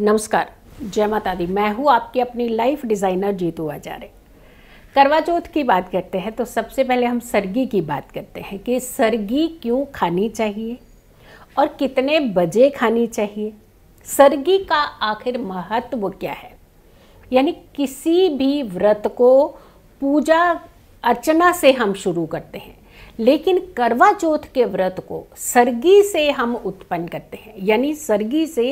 नमस्कार जय माता दी मैं हूँ आपकी अपनी लाइफ डिज़ाइनर जीतू आचार्य करवा चौथ की बात करते हैं तो सबसे पहले हम सरगी की बात करते हैं कि सरगी क्यों खानी चाहिए और कितने बजे खानी चाहिए सरगी का आखिर महत्व क्या है यानी किसी भी व्रत को पूजा अर्चना से हम शुरू करते हैं लेकिन करवा चौथ के व्रत को सरगी से हम उत्पन्न करते हैं यानी सरगी से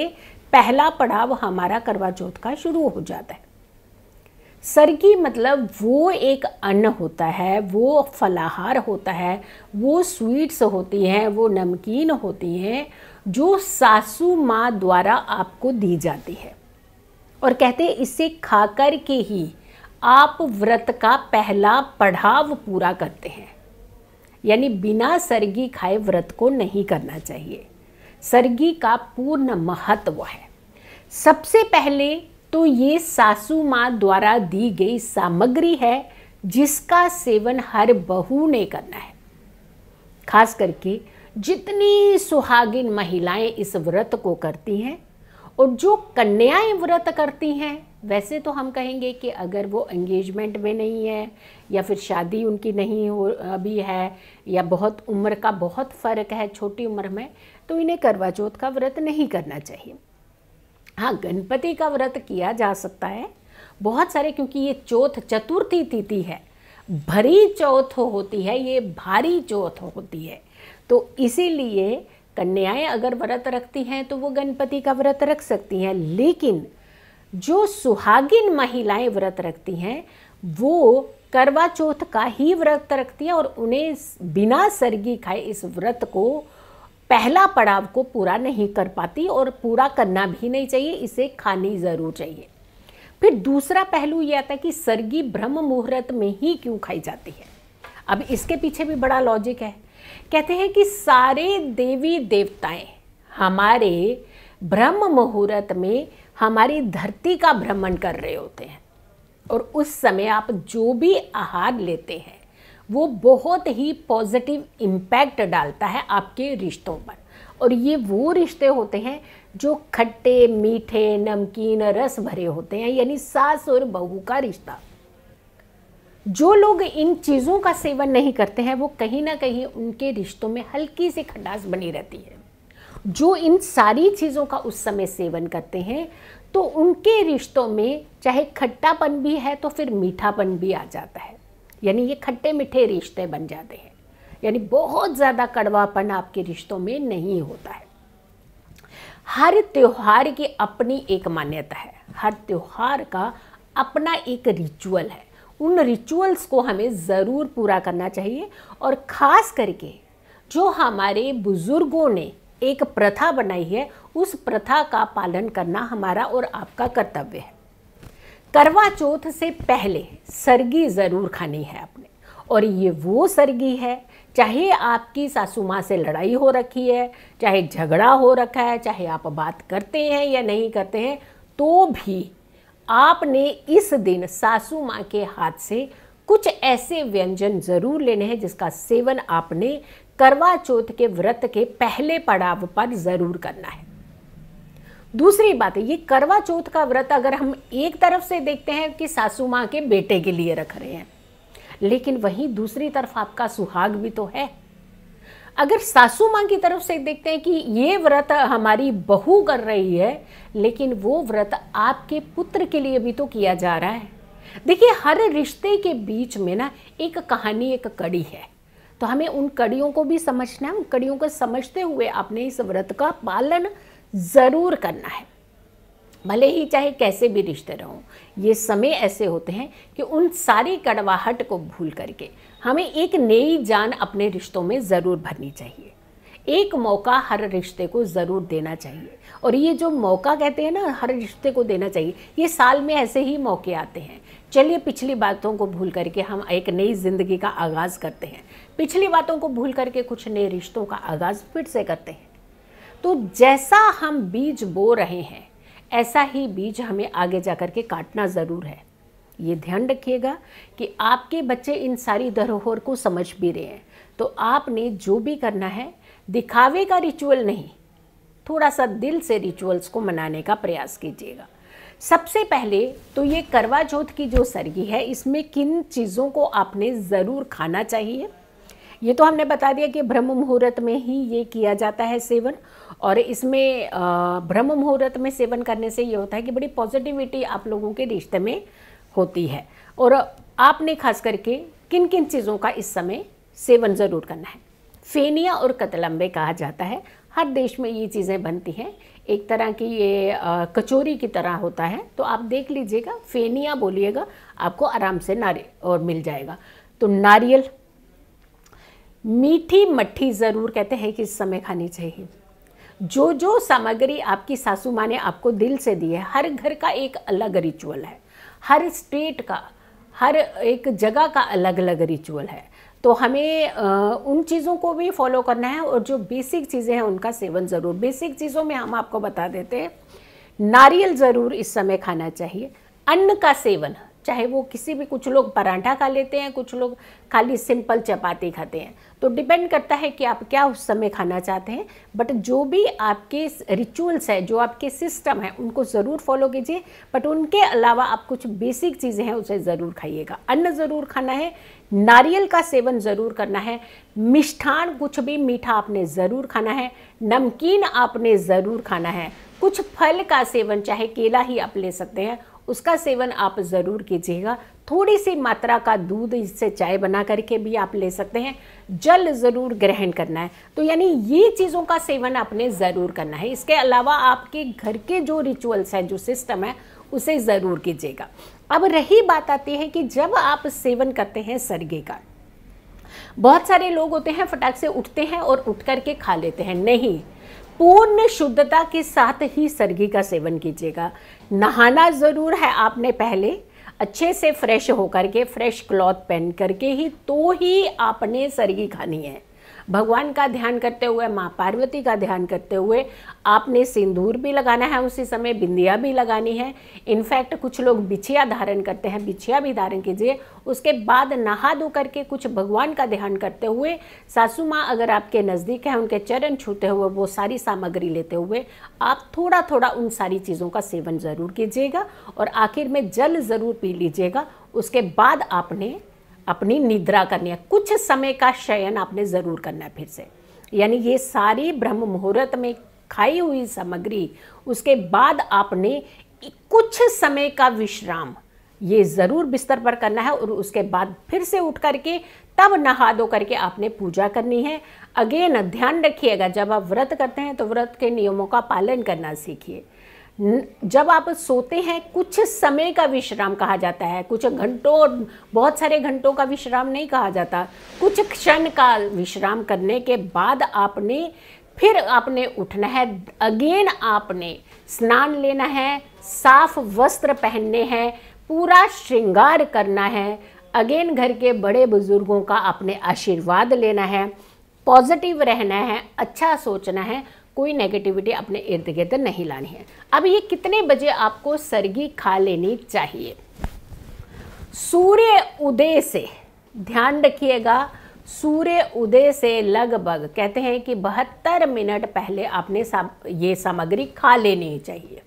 पहला पड़ाव हमारा करवा चौथ का शुरू हो जाता है सरगी मतलब वो एक अन्न होता है वो फलाहार होता है वो स्वीट्स होती हैं वो नमकीन होती हैं जो सासू माँ द्वारा आपको दी जाती है और कहते हैं इसे खाकर के ही आप व्रत का पहला पढ़ाव पूरा करते हैं यानी बिना सरगी खाए व्रत को नहीं करना चाहिए सर्गी का पूर्ण महत्व है सबसे पहले तो ये सासू माँ द्वारा दी गई सामग्री है जिसका सेवन हर बहू ने करना है खास करके जितनी सुहागिन महिलाएं इस व्रत को करती हैं और जो कन्याएं व्रत करती हैं वैसे तो हम कहेंगे कि अगर वो एंगेजमेंट में नहीं है या फिर शादी उनकी नहीं हो अभी है या बहुत उम्र का बहुत फ़र्क है छोटी उम्र में तो इन्हें करवा चौथ का व्रत नहीं करना चाहिए हाँ गणपति का व्रत किया जा सकता है बहुत सारे क्योंकि ये चौथ चतुर्थी तिथि है भरी चौथ होती है ये भारी चौथ होती है तो इसीलिए कन्याएं अगर व्रत रखती हैं तो वो गणपति का व्रत रख सकती हैं लेकिन जो सुहागिन महिलाएं व्रत रखती हैं वो करवा चौथ का ही व्रत रखती हैं और उन्हें बिना सरगी खाए इस व्रत को पहला पड़ाव को पूरा नहीं कर पाती और पूरा करना भी नहीं चाहिए इसे खानी ज़रूर चाहिए फिर दूसरा पहलू ये आता है कि सरगी ब्रह्म मुहूर्त में ही क्यों खाई जाती है अब इसके पीछे भी बड़ा लॉजिक है कहते हैं कि सारे देवी देवताएं हमारे ब्रह्म मुहूर्त में हमारी धरती का भ्रमण कर रहे होते हैं और उस समय आप जो भी आहार लेते हैं वो बहुत ही पॉजिटिव इम्पैक्ट डालता है आपके रिश्तों पर और ये वो रिश्ते होते हैं जो खट्टे मीठे नमकीन रस भरे होते हैं यानी सास और बहू का रिश्ता जो लोग इन चीज़ों का सेवन नहीं करते हैं वो कहीं ना कहीं उनके रिश्तों में हल्की सी खटास बनी रहती है जो इन सारी चीज़ों का उस समय सेवन करते हैं तो उनके रिश्तों में चाहे खट्टापन भी है तो फिर मीठापन भी आ जाता है यानी ये खट्टे मीठे रिश्ते बन जाते हैं यानी बहुत ज़्यादा कड़वापन आपके रिश्तों में नहीं होता है हर त्यौहार की अपनी एक मान्यता है हर त्यौहार का अपना एक रिचुअल है उन रिचुअल्स को हमें ज़रूर पूरा करना चाहिए और ख़ास करके जो हमारे बुज़ुर्गों ने एक प्रथा बनाई है उस प्रथा का पालन करना हमारा और आपका कर्तव्य है करवा चौथ से पहले सरगी ज़रूर खानी है आपने और ये वो सरगी है चाहे आपकी सासू माँ से लड़ाई हो रखी है चाहे झगड़ा हो रखा है चाहे आप बात करते हैं या नहीं करते हैं तो भी आपने इस दिन सासू माँ के हाथ से कुछ ऐसे व्यंजन ज़रूर लेने हैं जिसका सेवन आपने करवा चौथ के व्रत के पहले पड़ाव पर जरूर करना है दूसरी बात है ये करवा चौथ का व्रत अगर हम एक तरफ से देखते हैं कि सासू माँ के बेटे के लिए रख रहे हैं लेकिन वहीं दूसरी तरफ आपका सुहाग भी तो है अगर सासू माँ की तरफ से देखते हैं कि ये व्रत हमारी बहू कर रही है लेकिन वो व्रत आपके पुत्र के लिए भी तो किया जा रहा है देखिए हर रिश्ते के बीच में ना एक कहानी एक कड़ी है तो हमें उन कड़ियों को भी समझना है उन कड़ियों को समझते हुए अपने इस व्रत का पालन ज़रूर करना है भले ही चाहे कैसे भी रिश्ते रहो ये समय ऐसे होते हैं कि उन सारी कड़वाहट को भूल करके हमें एक नई जान अपने रिश्तों में ज़रूर भरनी चाहिए एक मौका हर रिश्ते को ज़रूर देना चाहिए और ये जो मौका कहते हैं ना हर रिश्ते को देना चाहिए ये साल में ऐसे ही मौके आते हैं चलिए पिछली बातों को भूल करके हम एक नई ज़िंदगी का आगाज़ करते हैं पिछली बातों को भूल करके कुछ नए रिश्तों का आगाज़ फिर से करते हैं तो जैसा हम बीज बो रहे हैं ऐसा ही बीज हमें आगे जा कर के काटना ज़रूर है ये ध्यान रखिएगा कि आपके बच्चे इन सारी धरोहर को समझ भी रहे हैं तो आपने जो भी करना है दिखावे का रिचुअल नहीं थोड़ा सा दिल से रिचुअल्स को मनाने का प्रयास कीजिएगा सबसे पहले तो ये करवा चौथ की जो सरगी है इसमें किन चीज़ों को आपने ज़रूर खाना चाहिए ये तो हमने बता दिया कि ब्रह्म मुहूर्त में ही ये किया जाता है सेवन और इसमें ब्रह्म मुहूर्त में सेवन करने से ये होता है कि बड़ी पॉजिटिविटी आप लोगों के रिश्ते में होती है और आपने खास करके किन किन चीज़ों का इस समय सेवन ज़रूर करना है फेनिया और कतलम्बे कहा जाता है हर देश में ये चीज़ें बनती हैं एक तरह की ये आ, कचोरी की तरह होता है तो आप देख लीजिएगा फेनिया बोलिएगा आपको आराम से नारियल और मिल जाएगा तो नारियल मीठी मट्ठी ज़रूर कहते हैं कि इस समय खानी चाहिए जो जो सामग्री आपकी सासू माँ ने आपको दिल से दी है हर घर का एक अलग रिचुअल है हर स्टेट का हर एक जगह का अलग अलग रिचुअल है तो हमें उन चीज़ों को भी फॉलो करना है और जो बेसिक चीज़ें हैं उनका सेवन ज़रूर बेसिक चीज़ों में हम आपको बता देते हैं नारियल ज़रूर इस समय खाना चाहिए अन्न का सेवन चाहे वो किसी भी कुछ लोग पराठा खा लेते हैं कुछ लोग खाली सिंपल चपाती खाते हैं तो डिपेंड करता है कि आप क्या उस समय खाना चाहते हैं बट जो भी आपके रिचुअल्स है जो आपके सिस्टम है उनको ज़रूर फॉलो कीजिए बट उनके अलावा आप कुछ बेसिक चीज़ें हैं उसे ज़रूर खाइएगा अन्न ज़रूर खाना है नारियल का सेवन ज़रूर करना है मिष्ठान कुछ भी मीठा आपने ज़रूर खाना है नमकीन आपने ज़रूर खाना है कुछ फल का सेवन चाहे केला ही आप ले सकते हैं उसका सेवन आप ज़रूर कीजिएगा थोड़ी सी मात्रा का दूध इससे चाय बना करके भी आप ले सकते हैं जल ज़रूर ग्रहण करना है तो यानी ये चीज़ों का सेवन आपने ज़रूर करना है इसके अलावा आपके घर के जो रिचुअल्स हैं जो सिस्टम है उसे ज़रूर कीजिएगा अब रही बात आती है कि जब आप सेवन करते हैं सरगे का बहुत सारे लोग होते हैं फटाक से उठते हैं और उठ करके खा लेते हैं नहीं पूर्ण शुद्धता के साथ ही सरगी का सेवन कीजिएगा नहाना ज़रूर है आपने पहले अच्छे से फ्रेश होकर के फ्रेश क्लॉथ पहन करके ही तो ही आपने सरगी खानी है भगवान का ध्यान करते हुए माँ पार्वती का ध्यान करते हुए आपने सिंदूर भी लगाना है उसी समय बिंदिया भी लगानी है इनफैक्ट कुछ लोग बिछिया धारण करते हैं बिछिया भी धारण कीजिए उसके बाद नहा धो करके कुछ भगवान का ध्यान करते हुए सासू माँ अगर आपके नज़दीक हैं उनके चरण छूते हुए वो सारी सामग्री लेते हुए आप थोड़ा थोड़ा उन सारी चीज़ों का सेवन ज़रूर कीजिएगा और आखिर में जल ज़रूर पी लीजिएगा उसके बाद आपने अपनी निद्रा करनी है कुछ समय का शयन आपने ज़रूर करना है फिर से यानी ये सारी ब्रह्म मुहूर्त में खाई हुई सामग्री उसके बाद आपने कुछ समय का विश्राम ये ज़रूर बिस्तर पर करना है और उसके बाद फिर से उठ करके तब नहा धो करके आपने पूजा करनी है अगेन ध्यान रखिएगा जब आप व्रत करते हैं तो व्रत के नियमों का पालन करना सीखिए जब आप सोते हैं कुछ समय का विश्राम कहा जाता है कुछ घंटों बहुत सारे घंटों का विश्राम नहीं कहा जाता कुछ क्षण का विश्राम करने के बाद आपने फिर आपने उठना है अगेन आपने स्नान लेना है साफ वस्त्र पहनने हैं पूरा श्रृंगार करना है अगेन घर के बड़े बुजुर्गों का आपने आशीर्वाद लेना है पॉजिटिव रहना है अच्छा सोचना है कोई नेगेटिविटी अपने इर्द गिर्द नहीं लानी है अब ये कितने बजे आपको सरगी खा लेनी चाहिए सूर्य उदय से ध्यान रखिएगा सूर्य उदय से लगभग कहते हैं कि बहत्तर मिनट पहले आपने साम, ये सामग्री खा लेनी चाहिए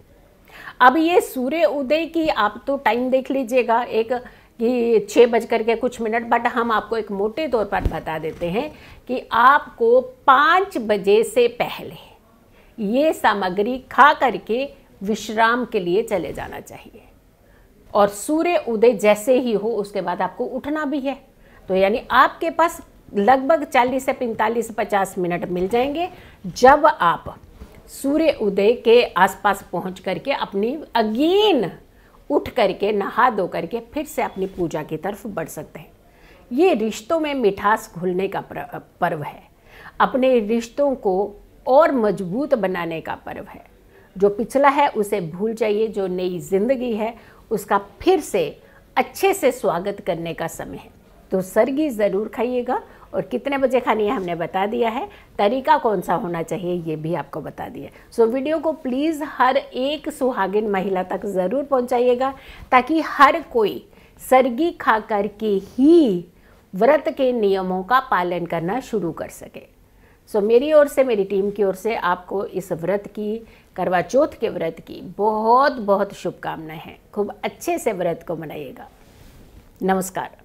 अब ये सूर्य उदय की आप तो टाइम देख लीजिएगा एक कि छः बज करके के कुछ मिनट बट हम आपको एक मोटे तौर पर बता देते हैं कि आपको पाँच बजे से पहले ये सामग्री खा करके विश्राम के लिए चले जाना चाहिए और सूर्य उदय जैसे ही हो उसके बाद आपको उठना भी है तो यानी आपके पास लगभग 40 से 45 से 50 मिनट मिल जाएंगे जब आप सूर्य उदय के आसपास पहुंच करके अपनी अगेन उठ करके नहा धो करके फिर से अपनी पूजा की तरफ बढ़ सकते हैं ये रिश्तों में मिठास घुलने का पर्व है अपने रिश्तों को और मजबूत बनाने का पर्व है जो पिछला है उसे भूल जाइए जो नई जिंदगी है उसका फिर से अच्छे से स्वागत करने का समय है तो सरगी ज़रूर खाइएगा और कितने बजे खानी है हमने बता दिया है तरीका कौन सा होना चाहिए ये भी आपको बता दिया सो so, वीडियो को प्लीज़ हर एक सुहागिन महिला तक ज़रूर पहुंचाइएगा ताकि हर कोई सरगी खा करके के ही व्रत के नियमों का पालन करना शुरू कर सके सो so, मेरी ओर से मेरी टीम की ओर से आपको इस व्रत की करवा चौथ के व्रत की बहुत बहुत शुभकामनाएं हैं खूब अच्छे से व्रत को मनाइएगा नमस्कार